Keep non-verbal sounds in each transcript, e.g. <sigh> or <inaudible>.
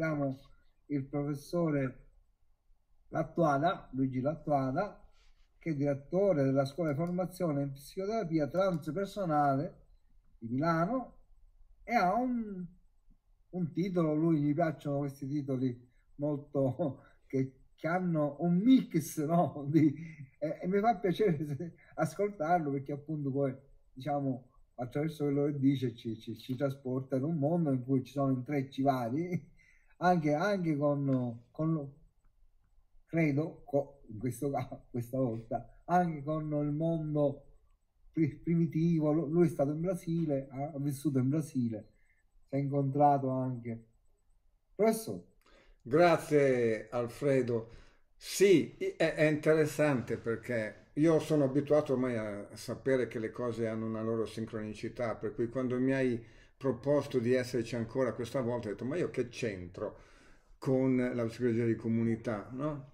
abbiamo il professore Lattuada, Luigi Lattuada, che è direttore della scuola di formazione in psicoterapia transpersonale di Milano e ha un, un titolo, lui gli piacciono questi titoli molto <laughs> che, che hanno un mix no? di, eh, e mi fa piacere ascoltarlo perché appunto poi diciamo attraverso quello che dice ci, ci, ci trasporta in un mondo in cui ci sono intrecci vari anche, anche con, con credo, con, in questo caso, <laughs> questa volta, anche con il mondo primitivo, lui è stato in Brasile, ha vissuto in Brasile, si è incontrato anche. Professore. Grazie Alfredo. Sì, è interessante perché io sono abituato ormai a sapere che le cose hanno una loro sincronicità, per cui quando mi hai proposto di esserci ancora questa volta ho detto ma io che c'entro con la psicologia di comunità, no?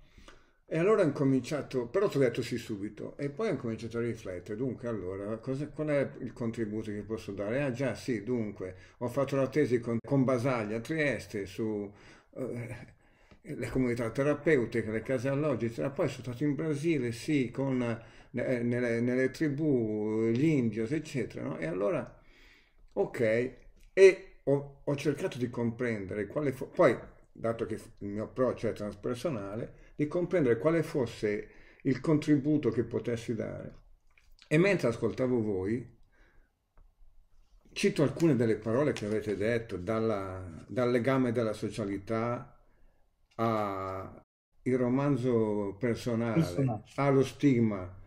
E allora ho incominciato, però ti ho detto sì subito, e poi ho cominciato a riflettere, dunque allora, cosa, qual è il contributo che posso dare? Ah già sì, dunque, ho fatto la tesi con, con Basaglia a Trieste su... Eh, le comunità terapeutiche, le case alloggi, poi sono stato in Brasile, sì, con, eh, nelle, nelle, tribù, gli indios, eccetera. No? E allora, ok, e ho, ho cercato di comprendere quale fosse, poi, dato che il mio approccio è transpersonale, di comprendere quale fosse il contributo che potessi dare. E mentre ascoltavo voi, cito alcune delle parole che avete detto, dalla, dal legame della socialità, ha il romanzo personale, personale. allo stigma,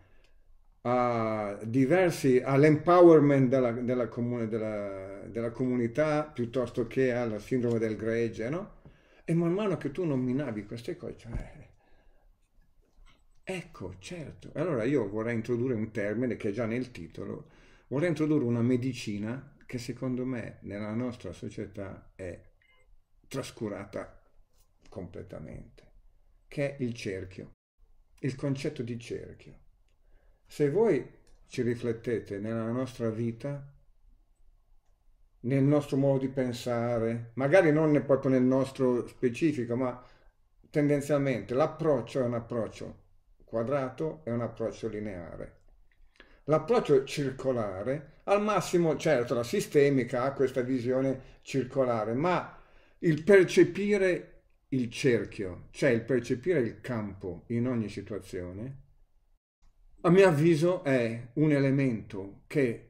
a diversi, all'empowerment della, della, comune, della, della, comunità piuttosto che alla sindrome del gregge, no? E man mano che tu nominavi queste cose, cioè, ecco, certo. Allora io vorrei introdurre un termine che è già nel titolo, vorrei introdurre una medicina che secondo me nella nostra società è trascurata completamente, che è il cerchio, il concetto di cerchio. Se voi ci riflettete nella nostra vita, nel nostro modo di pensare, magari non proprio nel nostro specifico, ma tendenzialmente l'approccio è un approccio quadrato e un approccio lineare. L'approccio circolare, al massimo, certo, la sistemica ha questa visione circolare, ma il percepire il cerchio, cioè il percepire il campo in ogni situazione, a mio avviso è un elemento che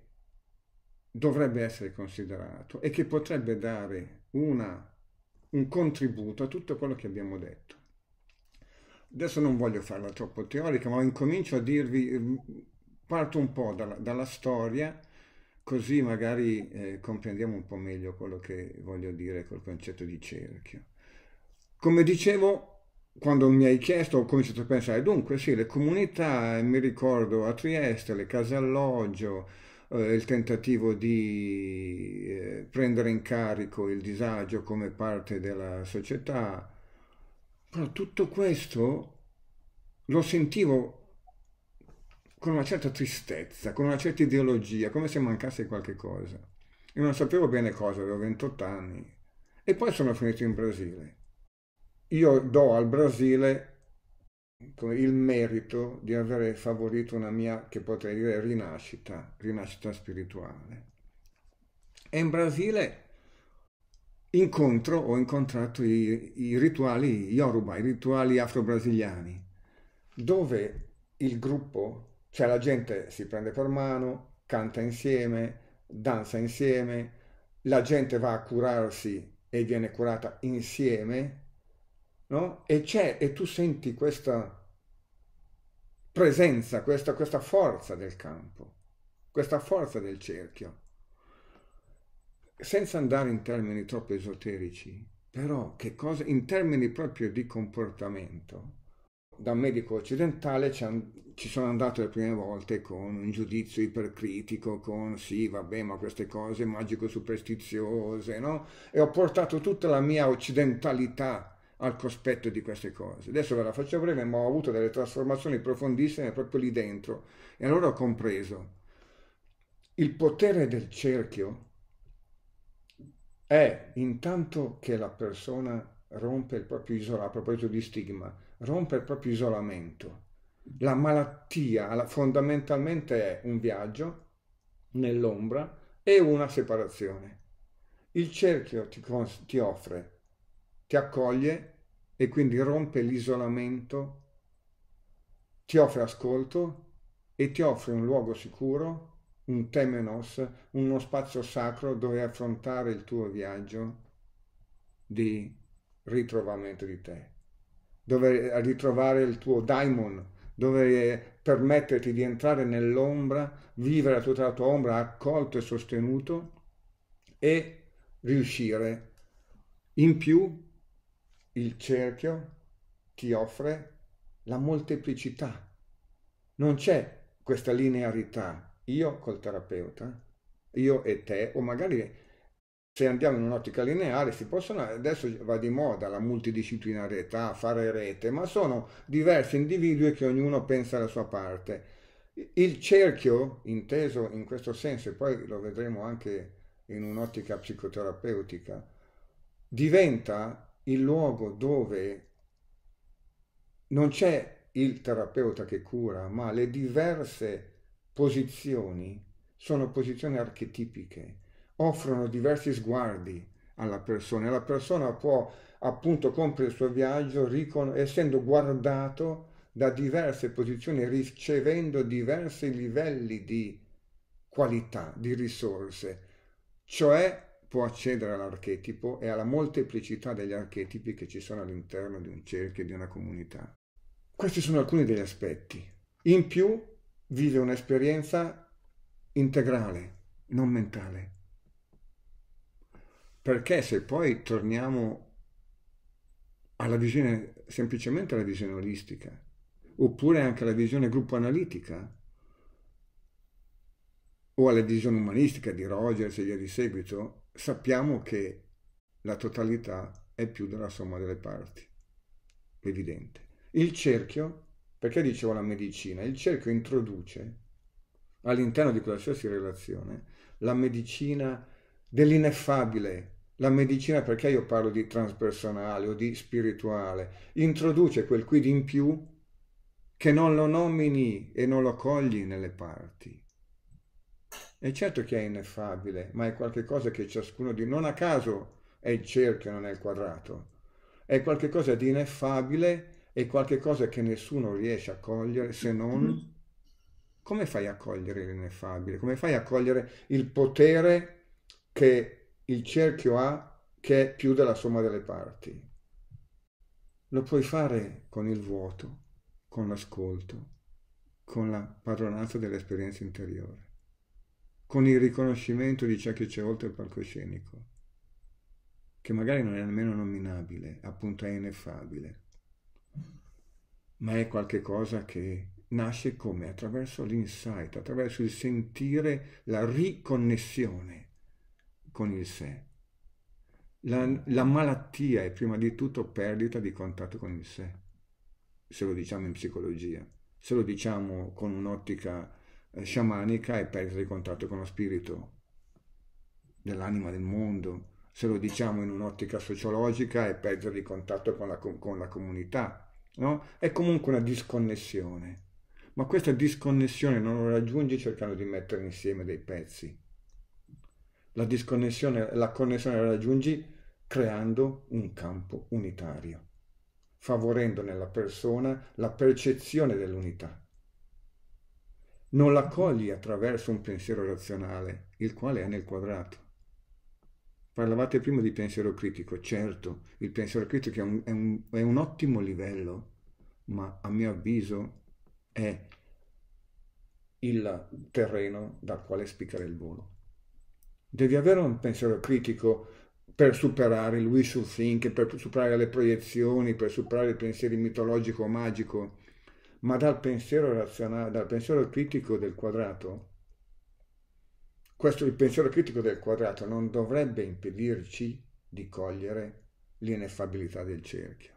dovrebbe essere considerato e che potrebbe dare una, un contributo a tutto quello che abbiamo detto. Adesso non voglio farla troppo teorica, ma incomincio a dirvi, eh, parto un po' dalla, dalla storia, così magari eh, comprendiamo un po' meglio quello che voglio dire col concetto di cerchio. Come dicevo, quando mi hai chiesto ho cominciato a pensare, dunque sì, le comunità, eh, mi ricordo a Trieste, le case alloggio, eh, il tentativo di eh, prendere in carico il disagio come parte della società, però tutto questo lo sentivo con una certa tristezza, con una certa ideologia, come se mancasse qualche cosa. Io non sapevo bene cosa, avevo 28 anni. E poi sono finito in Brasile io do al Brasile il merito di aver favorito una mia, che potrei dire, rinascita, rinascita spirituale. E in Brasile incontro, ho incontrato i, i rituali Yoruba, i rituali afro-brasiliani, dove il gruppo, cioè la gente si prende per mano, canta insieme, danza insieme, la gente va a curarsi e viene curata insieme no? E c'è, e tu senti questa presenza, questa, questa forza del campo, questa forza del cerchio, senza andare in termini troppo esoterici, però che cosa, in termini proprio di comportamento, da medico occidentale ci sono andato le prime volte con un giudizio ipercritico, con sì, vabbè, ma queste cose magico-superstiziose, no? E ho portato tutta la mia occidentalità al cospetto di queste cose. Adesso ve la faccio breve, ma ho avuto delle trasformazioni profondissime proprio lì dentro e allora ho compreso il potere del cerchio è intanto che la persona rompe il proprio isolamento, a proposito di stigma, rompe il proprio isolamento. La malattia fondamentalmente è un viaggio nell'ombra e una separazione. Il cerchio ti, ti offre ti accoglie e quindi rompe l'isolamento, ti offre ascolto e ti offre un luogo sicuro, un temenos, uno spazio sacro dove affrontare il tuo viaggio di ritrovamento di te, dove eh, ritrovare il tuo daimon, dove eh, permetterti di entrare nell'ombra, vivere tutta la tua ombra accolto e sostenuto e riuscire in più il cerchio ti offre la molteplicità. Non c'è questa linearità. Io col terapeuta, io e te, o magari se andiamo in un'ottica lineare si possono, adesso va di moda la multidisciplinarietà, fare rete, ma sono diversi individui che ognuno pensa la sua parte. Il cerchio, inteso in questo senso, e poi lo vedremo anche in un'ottica psicoterapeutica, diventa il luogo dove non c'è il terapeuta che cura, ma le diverse posizioni sono posizioni archetipiche, offrono diversi sguardi alla persona e la persona può appunto compiere il suo viaggio essendo guardato da diverse posizioni, ricevendo diversi livelli di qualità, di risorse, cioè può accedere all'archetipo e alla molteplicità degli archetipi che ci sono all'interno di un cerchio e di una comunità. Questi sono alcuni degli aspetti. In più vive un'esperienza integrale, non mentale. Perché se poi torniamo alla visione, semplicemente alla visione olistica, oppure anche alla visione gruppo analitica, o alla visione umanistica di Rogers e via di seguito, sappiamo che la totalità è più della somma delle parti, evidente. Il cerchio, perché dicevo la medicina, il cerchio introduce all'interno di qualsiasi relazione la medicina dell'ineffabile, la medicina perché io parlo di transpersonale o di spirituale, introduce quel qui di in più che non lo nomini e non lo cogli nelle parti. E certo che è ineffabile, ma è qualcosa che ciascuno di non a caso è il cerchio, non è il quadrato. È qualcosa di ineffabile, è qualcosa che nessuno riesce a cogliere se non... Mm-hmm. Come fai a cogliere l'ineffabile? Come fai a cogliere il potere che il cerchio ha, che è più della somma delle parti? Lo puoi fare con il vuoto, con l'ascolto, con la padronanza dell'esperienza interiore con il riconoscimento di ciò che c'è oltre il palcoscenico, che magari non è nemmeno nominabile, appunto è ineffabile, ma è qualcosa che nasce come attraverso l'insight, attraverso il sentire la riconnessione con il sé. La, la, malattia è prima di tutto perdita di contatto con il sé, se lo diciamo in psicologia, se lo diciamo con un'ottica eh, sciamanica è perdita di contatto con lo spirito dell'anima del mondo, se lo diciamo in un'ottica sociologica è perdita di contatto con la, con la comunità, no? è comunque una disconnessione, ma questa disconnessione non lo raggiungi cercando di mettere insieme dei pezzi, la disconnessione, la connessione la raggiungi creando un campo unitario, favorendo nella persona la percezione dell'unità non la cogli attraverso un pensiero razionale, il quale è nel quadrato. Parlavate prima di pensiero critico, certo, il pensiero critico è un, è un, è un ottimo livello, ma a mio avviso è il terreno dal quale spiccare il volo. Devi avere un pensiero critico per superare il wishful thinking, per superare le proiezioni, per superare il pensiero mitologico o magico, ma dal pensiero razionale, dal pensiero critico del quadrato, questo il pensiero critico del quadrato non dovrebbe impedirci di cogliere l'ineffabilità del cerchio,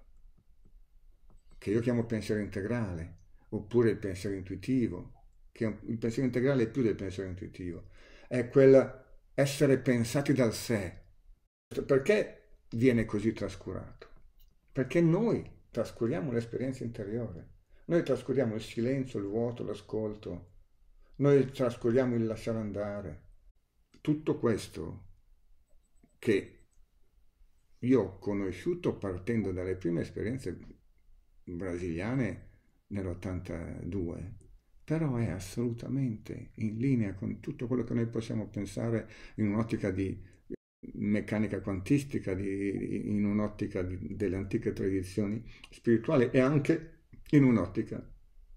che io chiamo pensiero integrale, oppure il pensiero intuitivo, che il pensiero integrale è più del pensiero intuitivo, è quel essere pensati dal sé. Perché viene così trascurato? Perché noi trascuriamo l'esperienza interiore. Noi trascuriamo il silenzio, il vuoto, l'ascolto, noi trascuriamo il lasciare andare. Tutto questo che io ho conosciuto partendo dalle prime esperienze brasiliane nell'82, però è assolutamente in linea con tutto quello che noi possiamo pensare in un'ottica di meccanica quantistica, di, in un'ottica delle antiche tradizioni spirituali e anche in un'ottica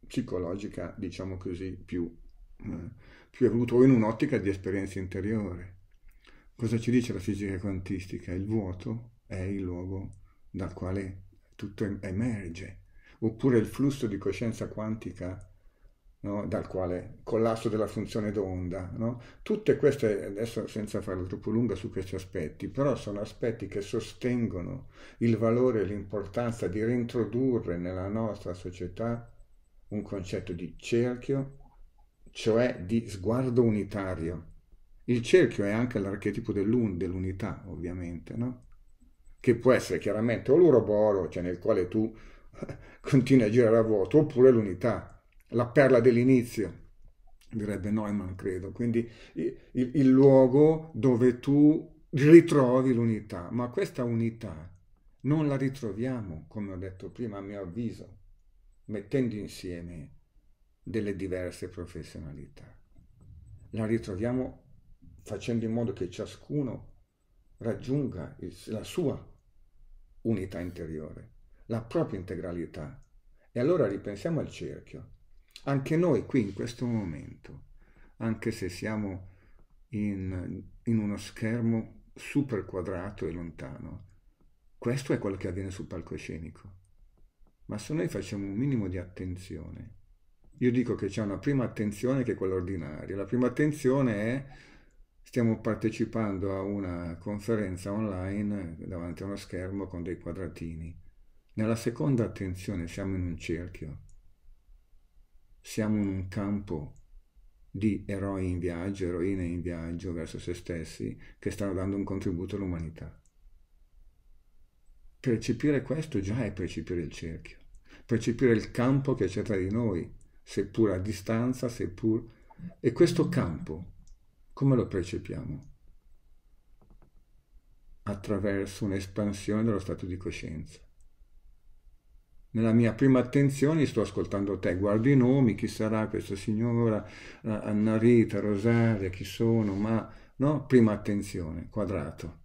psicologica, diciamo così, più, eh, più evoluta, o in un'ottica di esperienza interiore. Cosa ci dice la fisica quantistica? Il vuoto è il luogo dal quale tutto emerge, oppure il flusso di coscienza quantica no? dal quale collasso della funzione d'onda. No? Tutte queste, adesso senza farla troppo lunga su questi aspetti, però sono aspetti che sostengono il valore e l'importanza di reintrodurre nella nostra società un concetto di cerchio, cioè di sguardo unitario. Il cerchio è anche l'archetipo dell'un, dell'unità, ovviamente, no? che può essere chiaramente o l'uroboro, cioè nel quale tu <laughs> continui a girare a vuoto, oppure l'unità, la perla dell'inizio, direbbe Neumann, credo. Quindi il, il luogo dove tu ritrovi l'unità, ma questa unità non la ritroviamo, come ho detto prima, a mio avviso, mettendo insieme delle diverse professionalità. La ritroviamo facendo in modo che ciascuno raggiunga il, la sua unità interiore, la propria integralità. E allora ripensiamo al cerchio. Anche noi qui in questo momento, anche se siamo in, in uno schermo super quadrato e lontano, questo è quello che avviene sul palcoscenico. Ma se noi facciamo un minimo di attenzione, io dico che c'è una prima attenzione che è quella ordinaria. La prima attenzione è stiamo partecipando a una conferenza online davanti a uno schermo con dei quadratini. Nella seconda attenzione siamo in un cerchio siamo in un campo di eroi in viaggio, eroine in viaggio verso se stessi che stanno dando un contributo all'umanità. Percepire questo già è percepire il cerchio, percepire il campo che c'è tra di noi, seppur a distanza, seppur... E questo campo, come lo percepiamo? Attraverso un'espansione dello stato di coscienza nella mia prima attenzione sto ascoltando te, guardo i nomi, chi sarà questa signora, eh, Anna Rita, Rosaria, chi sono, ma no, prima attenzione, quadrato,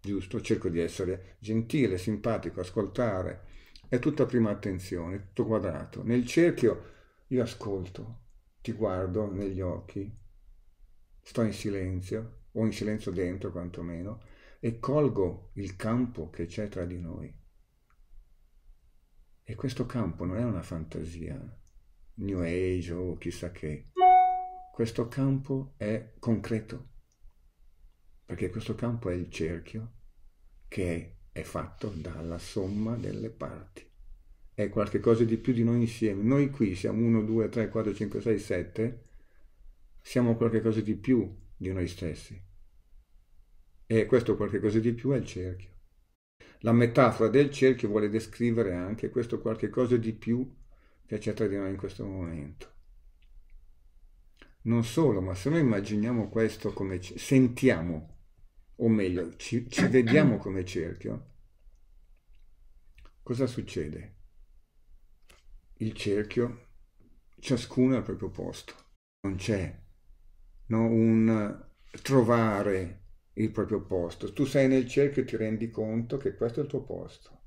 giusto? Cerco di essere gentile, simpatico, ascoltare, è tutta prima attenzione, tutto quadrato. Nel cerchio io ascolto, ti guardo negli occhi, sto in silenzio, o in silenzio dentro quantomeno, e colgo il campo che c'è tra di noi e questo campo non è una fantasia, New Age o chissà che. Questo campo è concreto, perché questo campo è il cerchio che è fatto dalla somma delle parti. È qualcosa di più di noi insieme. Noi qui siamo 1, 2, 3, 4, 5, 6, 7, siamo qualcosa di più di noi stessi. E questo qualcosa di più è il cerchio. La metafora del cerchio vuole descrivere anche questo qualche cosa di più che c'è tra di noi in questo momento. Non solo, ma se noi immaginiamo questo come sentiamo, o meglio, ci, ci vediamo come cerchio, cosa succede? Il cerchio, ciascuno al proprio posto. Non c'è no, un trovare il proprio posto. Tu sei nel cerchio e ti rendi conto che questo è il tuo posto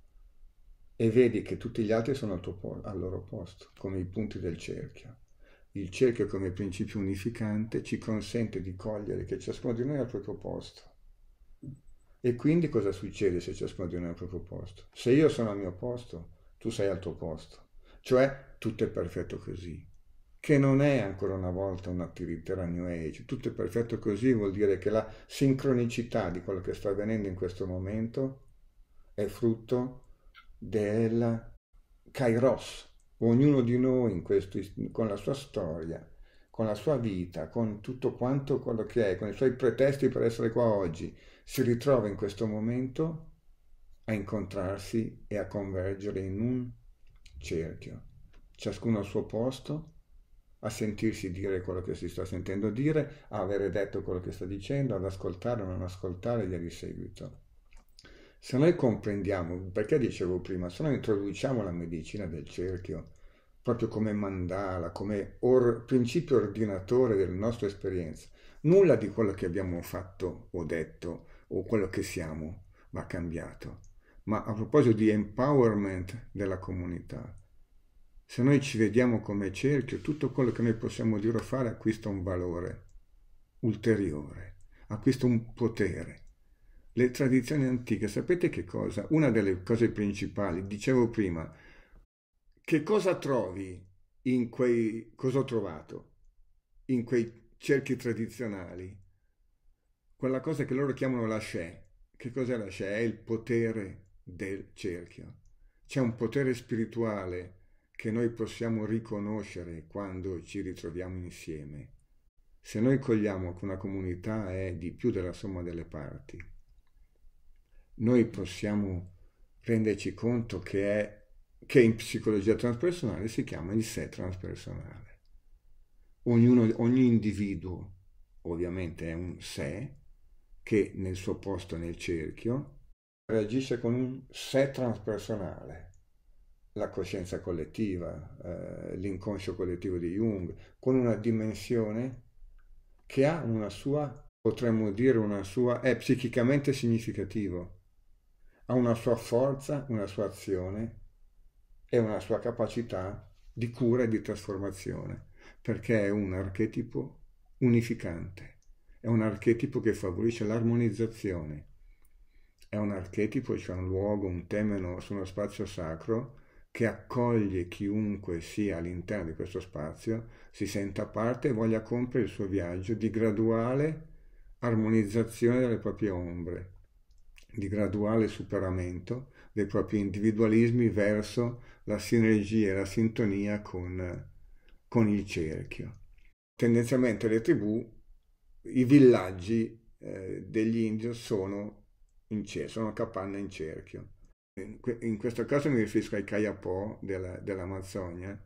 e vedi che tutti gli altri sono al, tuo, al loro posto, come i punti del cerchio. Il cerchio come principio unificante ci consente di cogliere che ciascuno di noi è al proprio posto. E quindi cosa succede se ciascuno di noi è al proprio posto? Se io sono al mio posto, tu sei al tuo posto. Cioè tutto è perfetto così che non è ancora una volta una un'attività New Age. Tutto è perfetto così, vuol dire che la sincronicità di quello che sta avvenendo in questo momento è frutto del kairos. Ognuno di noi questo, con la sua storia, con la sua vita, con tutto quanto quello che è, con i suoi pretesti per essere qua oggi, si ritrova in questo momento a incontrarsi e a convergere in un cerchio, ciascuno al suo posto a sentirsi dire quello che si sta sentendo dire, a avere detto quello che sta dicendo, ad ascoltare o non ascoltare e via di seguito. Se noi comprendiamo, perché dicevo prima, se noi introduciamo la medicina del cerchio proprio come mandala, come or, principio ordinatore della nostra esperienza, nulla di quello che abbiamo fatto o detto o quello che siamo va cambiato. Ma a proposito di empowerment della comunità, se noi ci vediamo come cerchio, tutto quello che noi possiamo dire o fare acquista un valore ulteriore, acquista un potere. Le tradizioni antiche, sapete che cosa? Una delle cose principali, dicevo prima, che cosa trovi in quei... cosa ho trovato in quei cerchi tradizionali? Quella cosa che loro chiamano la Shè. Che cos'è la Shè? È il potere del cerchio. C'è un potere spirituale che noi possiamo riconoscere quando ci ritroviamo insieme. Se noi cogliamo che una comunità è di più della somma delle parti, noi possiamo renderci conto che, è, che in psicologia transpersonale si chiama il sé transpersonale. Ognuno, ogni individuo ovviamente è un sé che nel suo posto nel cerchio reagisce con un sé transpersonale la coscienza collettiva, eh, l'inconscio collettivo di Jung, con una dimensione che ha una sua, potremmo dire una sua, è psichicamente significativo, ha una sua forza, una sua azione e una sua capacità di cura e di trasformazione, perché è un archetipo unificante, è un archetipo che favorisce l'armonizzazione, è un archetipo, cioè un luogo, un temeno su uno spazio sacro, che accoglie chiunque sia all'interno di questo spazio, si senta a parte e voglia compiere il suo viaggio di graduale armonizzazione delle proprie ombre, di graduale superamento dei propri individualismi verso la sinergia e la sintonia con, con il cerchio. Tendenzialmente le tribù, i villaggi eh, degli indios sono in, sono capanna in cerchio in questo caso mi riferisco ai Kayapò della, dell'Amazzonia,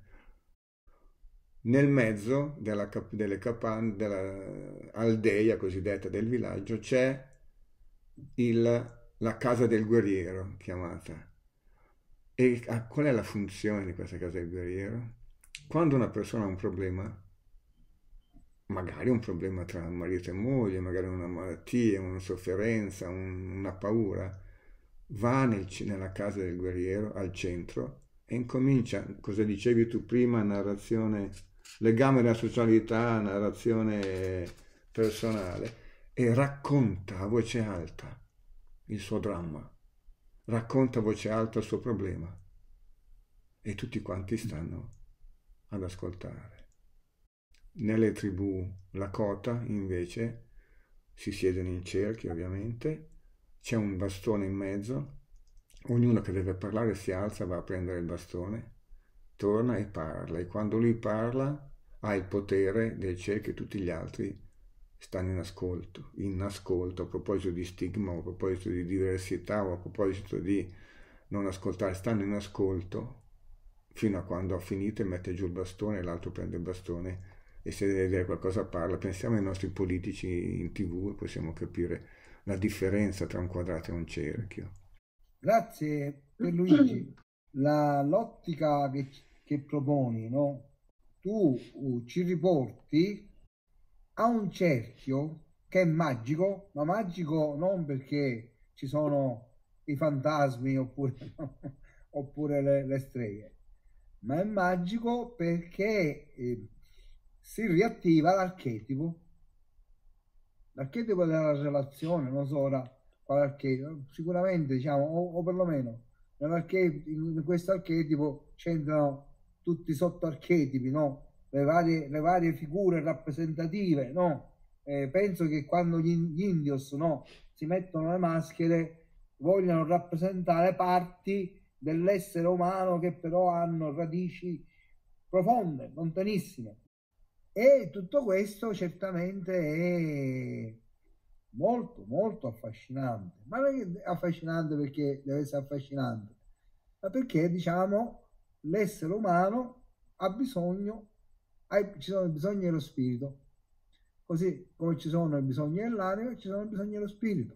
nel mezzo della, delle capanne, dell'aldeia cosiddetta del villaggio, c'è la casa del guerriero chiamata. E a, qual è la funzione di questa casa del guerriero? Quando una persona ha un problema, magari un problema tra marito e moglie, magari una malattia, una sofferenza, un, una paura, Va nel, nella casa del guerriero, al centro, e incomincia, cosa dicevi tu prima, narrazione, legame della socialità, narrazione personale, e racconta a voce alta il suo dramma, racconta a voce alta il suo problema. E tutti quanti stanno ad ascoltare. Nelle tribù Lakota, invece, si siedono in cerchio, ovviamente, c'è un bastone in mezzo, ognuno che deve parlare si alza, va a prendere il bastone, torna e parla e quando lui parla ha il potere del cielo che tutti gli altri stanno in ascolto, in ascolto a proposito di stigma, a proposito di diversità o a proposito di non ascoltare, stanno in ascolto fino a quando ha finito e mette giù il bastone e l'altro prende il bastone e se deve dire qualcosa parla. Pensiamo ai nostri politici in tv e possiamo capire la differenza tra un quadrato e un cerchio. Grazie per Luigi. La, l'ottica che, che proponi, no? tu uh, ci riporti a un cerchio che è magico, ma magico non perché ci sono i fantasmi oppure, <laughs> oppure le, le, streghe, ma è magico perché eh, si riattiva l'archetipo l'archetipo della relazione, non so ora quale archetipo, sicuramente diciamo, o, o perlomeno in questo archetipo c'entrano tutti i sottoarchetipi, no? le, varie, le varie figure rappresentative, no? Eh, penso che quando gli, gli indios no, si mettono le maschere vogliono rappresentare parti dell'essere umano che però hanno radici profonde, lontanissime, e tutto questo certamente è molto, molto affascinante. Ma non è affascinante perché deve essere affascinante, ma perché, diciamo, l'essere umano ha bisogno, ci sono i bisogni dello spirito. Così come ci sono i bisogni dell'anima, ci sono i bisogni dello spirito.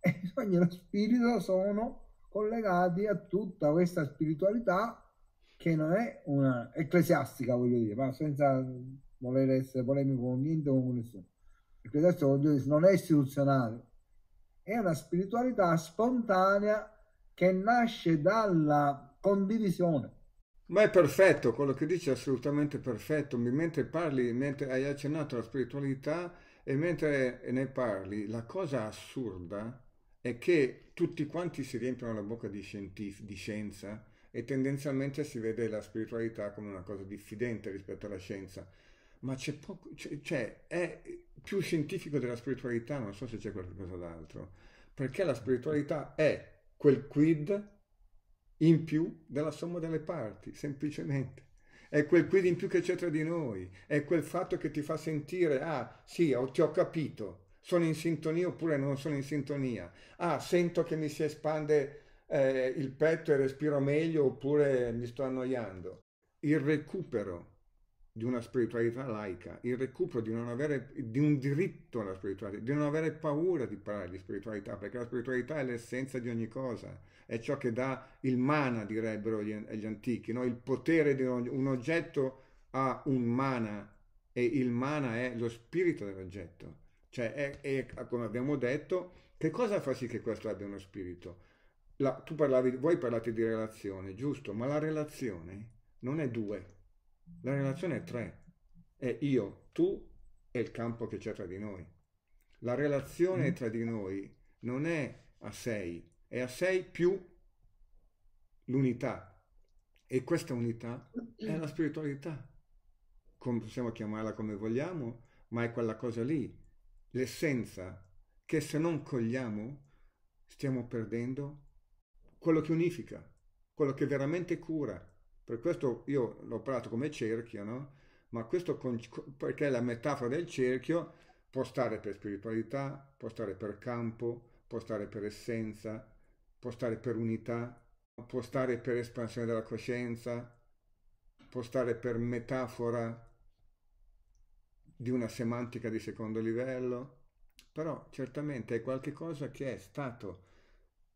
E i bisogni dello spirito sono collegati a tutta questa spiritualità che non è una ecclesiastica, voglio dire, ma senza voler essere polemico con niente o con nessuno. Ecclesiastica voglio dire, non è istituzionale, è una spiritualità spontanea che nasce dalla condivisione. Ma è perfetto, quello che dici è assolutamente perfetto. Mentre parli, mentre hai accennato alla spiritualità e mentre ne parli, la cosa assurda è che tutti quanti si riempiono la bocca di, di scienza, e tendenzialmente si vede la spiritualità come una cosa diffidente rispetto alla scienza, ma c'è poco, c'è, cioè è più scientifico della spiritualità, non so se c'è qualcosa d'altro, perché la spiritualità è quel quid in più della somma delle parti, semplicemente. È quel quid in più che c'è tra di noi, è quel fatto che ti fa sentire, ah sì, ho, ti ho capito, sono in sintonia oppure non sono in sintonia, ah sento che mi si espande eh, il petto e respiro meglio oppure mi sto annoiando. Il recupero di una spiritualità laica, il recupero di, non avere, di un diritto alla spiritualità, di non avere paura di parlare di spiritualità, perché la spiritualità è l'essenza di ogni cosa, è ciò che dà il mana, direbbero gli, gli antichi, no? il potere di un, un oggetto ha un mana e il mana è lo spirito dell'oggetto, cioè è, è, come abbiamo detto, che cosa fa sì che questo abbia uno spirito? la, tu parlavi, voi parlate di relazione, giusto, ma la relazione non è due, la relazione è tre, è io, tu e il campo che c'è tra di noi. La relazione mm. tra di noi non è a sei, è a sei più l'unità e questa unità è la spiritualità, come possiamo chiamarla come vogliamo, ma è quella cosa lì, l'essenza che se non cogliamo stiamo perdendo quello che unifica, quello che veramente cura. Per questo io l'ho parlato come cerchio, no? Ma questo con, perché la metafora del cerchio può stare per spiritualità, può stare per campo, può stare per essenza, può stare per unità, può stare per espansione della coscienza, può stare per metafora di una semantica di secondo livello, però certamente è qualcosa che è stato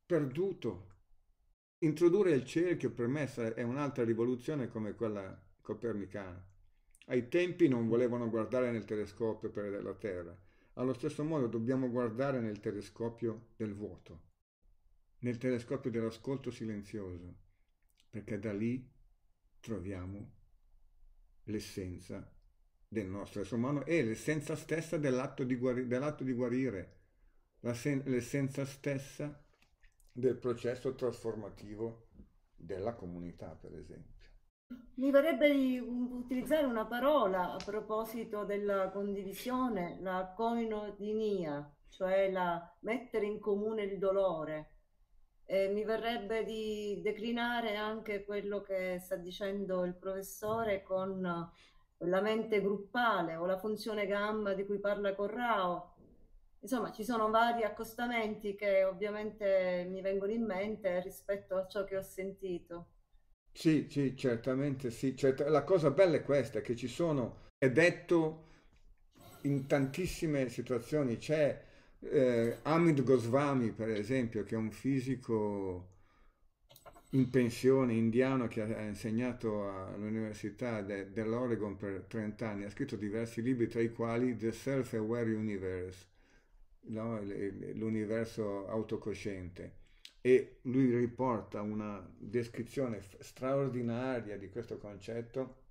perduto Introdurre il cerchio per me è un'altra rivoluzione come quella copernicana. Ai tempi non volevano guardare nel telescopio per la Terra, allo stesso modo dobbiamo guardare nel telescopio del vuoto, nel telescopio dell'ascolto silenzioso, perché da lì troviamo l'essenza del nostro essere umano e l'essenza stessa dell'atto di, guari dell di, guarire, l'essenza stessa del processo trasformativo della comunità, per esempio. Mi verrebbe di utilizzare una parola a proposito della condivisione, la coinodinia, cioè la mettere in comune il dolore. E mi verrebbe di declinare anche quello che sta dicendo il professore con la mente gruppale o la funzione gamma di cui parla Corrao, Insomma, ci sono vari accostamenti che ovviamente mi vengono in mente rispetto a ciò che ho sentito. Sì, sì, certamente sì. Cert la cosa bella è questa, che ci sono, è detto in tantissime situazioni, c'è eh, Hamid Goswami, per esempio, che è un fisico in pensione indiano che ha insegnato all'Università de dell'Oregon per 30 anni, ha scritto diversi libri, tra i quali The Self-Aware Universe, no? l'universo autocosciente e lui riporta una descrizione straordinaria di questo concetto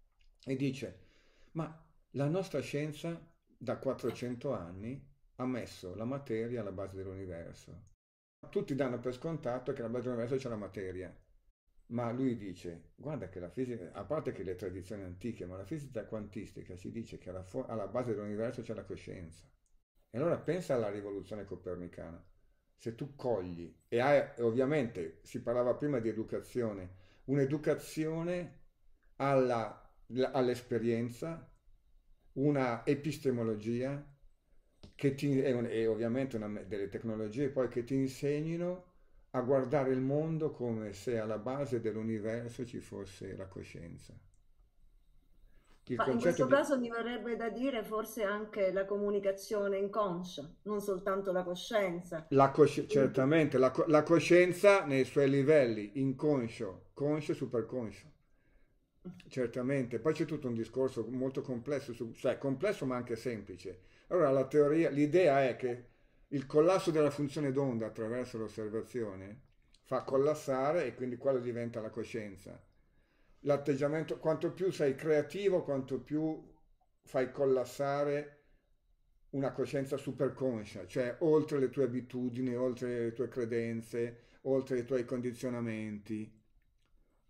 e dice ma la nostra scienza da 400 anni ha messo la materia alla base dell'universo. Tutti danno per scontato che alla base dell'universo c'è la materia, ma lui dice, guarda che la fisica, a parte che le tradizioni antiche, ma la fisica quantistica ci dice che alla, alla base dell'universo c'è la coscienza. E allora pensa alla rivoluzione copernicana. Se tu cogli, e hai, ovviamente si parlava prima di educazione, un'educazione alla, all'esperienza, una epistemologia, che ti, e ovviamente una, delle tecnologie poi che ti insegnino a guardare il mondo come se alla base dell'universo ci fosse la coscienza. Ma in questo di... caso mi verrebbe da dire forse anche la comunicazione inconscia, non soltanto la coscienza. La cosci... Quindi... Certamente, la, co- la, coscienza nei suoi livelli, inconscio, conscio e superconscio. Certamente, poi c'è tutto un discorso molto complesso, su... cioè complesso ma anche semplice. Allora teoria, l'idea è che il collasso della funzione d'onda attraverso l'osservazione fa collassare e quindi quello diventa la coscienza l'atteggiamento, quanto più sei creativo, quanto più fai collassare una coscienza superconscia, cioè oltre le tue abitudini, oltre le tue credenze, oltre i tuoi condizionamenti.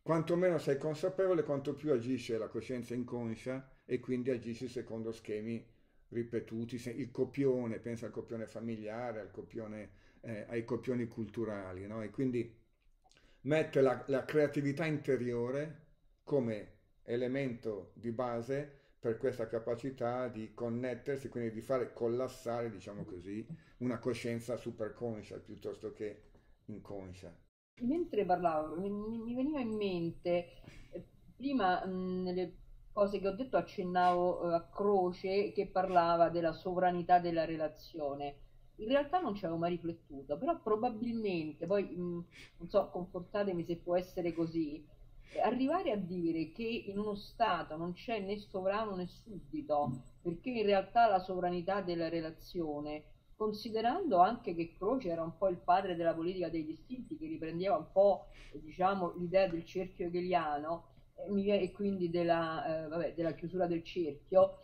Quanto meno sei consapevole, quanto più agisce la coscienza inconscia e quindi agisci secondo schemi ripetuti, il copione, pensa al copione familiare, al copione, eh, ai copioni culturali, no? E quindi mette la, la creatività interiore come elemento di base per questa capacità di connettersi, quindi di fare collassare, diciamo così, una coscienza superconscia piuttosto che inconscia. Mentre parlavo, mi veniva in mente, eh, prima nelle cose che ho detto accennavo eh, a Croce che parlava della sovranità della relazione. In realtà non ci avevo mai riflettuto, però probabilmente, poi non so, confortatemi se può essere così, arrivare a dire che in uno Stato non c'è né sovrano né suddito, perché in realtà la sovranità della relazione, considerando anche che Croce era un po' il padre della politica dei distinti, che riprendeva un po' diciamo, l'idea del cerchio hegeliano eh, e quindi della, eh, vabbè, della chiusura del cerchio,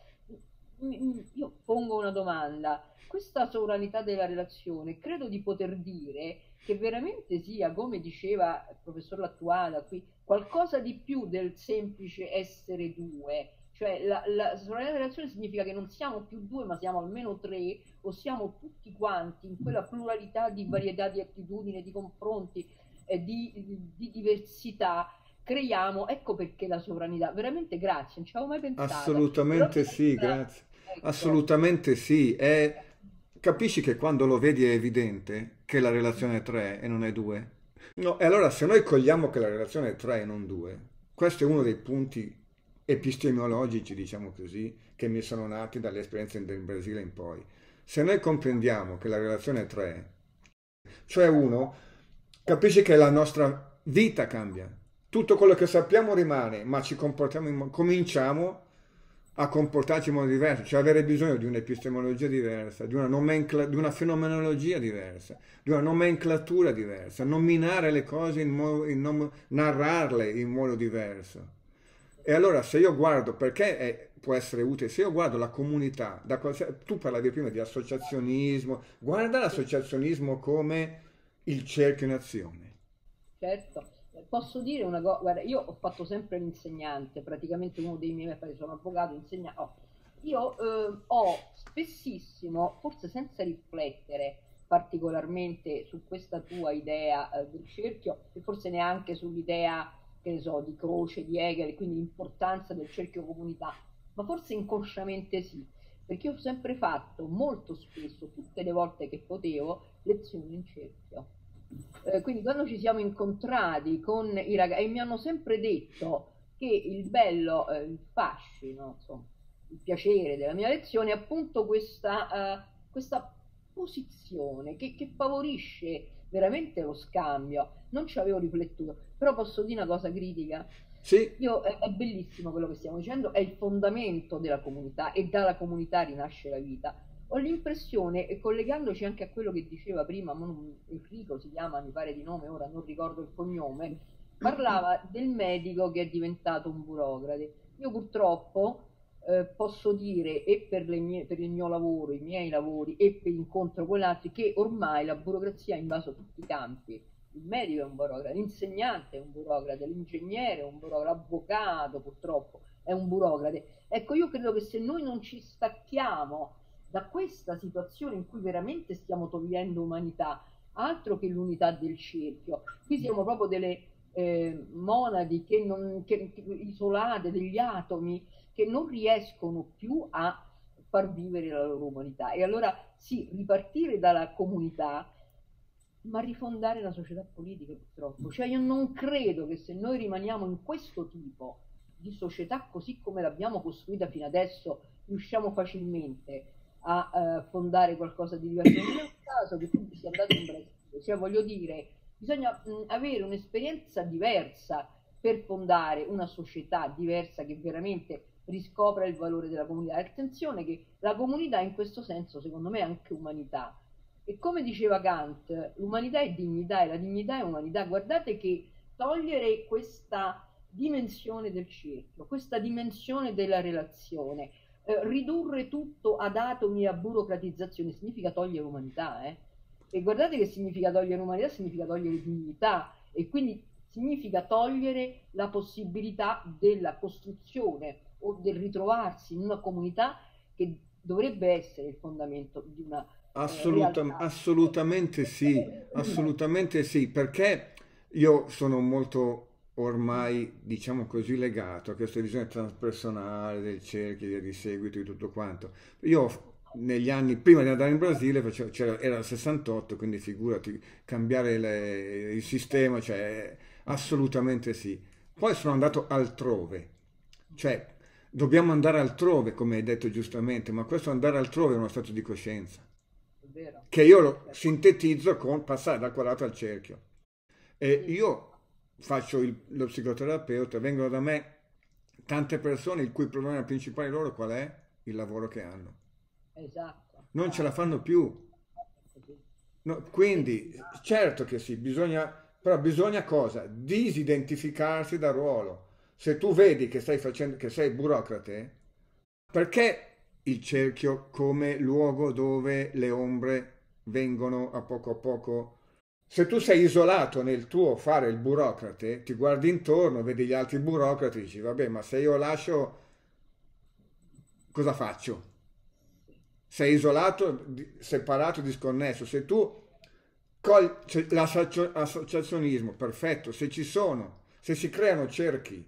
io pongo una domanda. Questa sovranità della relazione credo di poter dire che veramente sia, come diceva il professor Lattuada qui, qualcosa di più del semplice essere due. Cioè la, la della relazione significa che non siamo più due ma siamo almeno tre o siamo tutti quanti in quella pluralità di varietà di attitudini, di confronti, eh, di, di diversità creiamo, ecco perché la sovranità. Veramente grazie, non ci avevo mai pensato. Assolutamente sì, grazie. Ecco. Assolutamente sì. È... Capisci che quando lo vedi è evidente che la relazione è tre e non è due? No, e allora se noi cogliamo che la relazione è 3 e non 2, questo è uno dei punti epistemologici, diciamo così, che mi sono nati dalle esperienze del Brasile in poi. Se noi comprendiamo che la relazione è 3, cioè 1, capisci che la nostra vita cambia. Tutto quello che sappiamo rimane, ma ci comportiamo, in, cominciamo a comportarci in modo diverso, cioè avere bisogno di un'epistemologia diversa, di una, di una, fenomenologia diversa, di una nomenclatura diversa, nominare le cose, in modo, in narrarle in modo diverso. E allora se io guardo, perché è, può essere utile, se io guardo la comunità, da qualsiasi, tu parlavi prima di associazionismo, guarda l'associazionismo come il cerchio in azione. Certo posso dire una cosa, guarda, io ho fatto sempre l'insegnante, praticamente uno dei miei affari sono avvocato, insegnante, oh, io eh, ho spessissimo, forse senza riflettere particolarmente su questa tua idea eh, del cerchio e forse neanche sull'idea, che ne so, di Croce, di Hegel, quindi l'importanza del cerchio comunità, ma forse inconsciamente sì, perché io ho sempre fatto molto spesso, tutte le volte che potevo, lezioni in cerchio eh, quindi quando ci siamo incontrati con i ragazzi, e mi hanno sempre detto che il bello, eh, il fascino, insomma, il piacere della mia lezione è appunto questa, uh, questa posizione che, che, favorisce veramente lo scambio. Non ci avevo riflettuto, però posso dire una cosa critica. Sì. Io, è, è bellissimo quello che stiamo dicendo, è il fondamento della comunità e dalla comunità rinasce la vita ho l'impressione, e collegandoci anche a quello che diceva prima, Enrico si chiama, mi pare di nome, ora non ricordo il cognome, parlava del medico che è diventato un burocrate. Io purtroppo eh, posso dire, e per, mie, per, il mio lavoro, i miei lavori, e per incontro con altri, che ormai la burocrazia ha invaso tutti i campi. Il medico è un burocrate, l'insegnante è un burocrate, l'ingegnere è un burocrate, l'avvocato purtroppo è un burocrate. Ecco, io credo che se noi non ci stacchiamo da questa situazione in cui veramente stiamo togliendo umanità, altro che l'unità del cerchio. Qui siamo proprio delle eh, monadi che non, che, isolate, degli atomi che non riescono più a far vivere la loro umanità. E allora sì, ripartire dalla comunità, ma rifondare la società politica purtroppo. Cioè io non credo che se noi rimaniamo in questo tipo di società così come l'abbiamo costruita fino adesso, riusciamo facilmente a eh, fondare qualcosa di diverso. Non è caso che tutti sia andato in Brasile, cioè voglio dire, bisogna mh, mm, avere un'esperienza diversa per fondare una società diversa che veramente riscopra il valore della comunità. Attenzione che la comunità in questo senso, secondo me, è anche umanità. E come diceva Kant, l'umanità è dignità e la dignità è umanità. Guardate che togliere questa dimensione del cerchio, questa dimensione della relazione, eh, ridurre tutto ad atomi e a burocratizzazione significa togliere umanità, eh? E guardate che significa togliere umanità, significa togliere dignità e quindi significa togliere la possibilità della costruzione o del ritrovarsi in una comunità che dovrebbe essere il fondamento di una eh, Assoluta, assolutamente sì, eh, assolutamente sì, perché io sono molto ormai diciamo così legato a questa visione transpersonale del cerchio e di seguito di tutto quanto. Io negli anni prima di andare in Brasile facevo, era il 68, quindi figurati, cambiare le, il sistema, cioè assolutamente sì. Poi sono andato altrove, cioè dobbiamo andare altrove, come hai detto giustamente, ma questo andare altrove è uno stato di coscienza, che io lo sintetizzo con passare dal quadrato al cerchio. E io faccio il, lo psicoterapeuta, vengono da me tante persone il cui problema principale loro qual è? Il lavoro che hanno. Esatto. Non ce la fanno più. No, quindi, certo che sì, bisogna, però bisogna cosa? Disidentificarsi dal ruolo. Se tu vedi che, stai facendo, che sei burocrate, perché il cerchio come luogo dove le ombre vengono a poco a poco se tu sei isolato nel tuo fare il burocrate, ti guardi intorno, vedi gli altri burocrati e dici, vabbè, ma se io lascio, cosa faccio? Sei isolato, separato, disconnesso. Se tu col, l'associazionismo, perfetto, se ci sono, se si creano cerchi,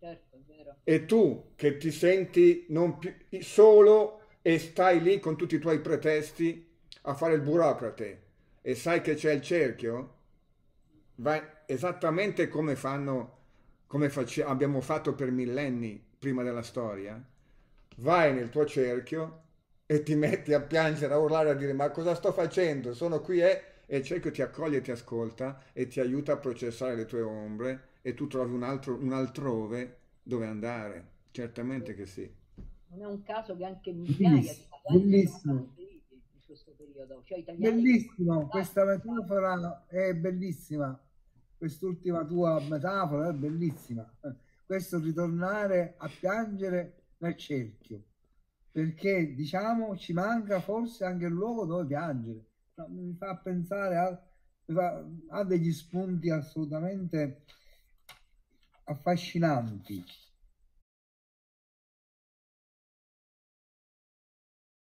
certo, e tu che ti senti non più, solo e stai lì con tutti i tuoi pretesti a fare il burocrate, e sai che c'è il cerchio, vai esattamente come fanno, come face, abbiamo fatto per millenni prima della storia, vai nel tuo cerchio e ti metti a piangere, a urlare, a dire ma cosa sto facendo? Sono qui eh? e il cerchio ti accoglie, ti ascolta e ti aiuta a processare le tue ombre e tu trovi un, altro, un altrove dove andare. Certamente che sì. Non è un caso che anche migliaia di italiani questo periodo. Cioè, Bellissimo, questa metafora è bellissima, quest'ultima tua metafora è bellissima. Questo ritornare a piangere nel cerchio, perché diciamo ci manca forse anche il luogo dove piangere. Mi fa pensare a, fa, a degli spunti assolutamente affascinanti.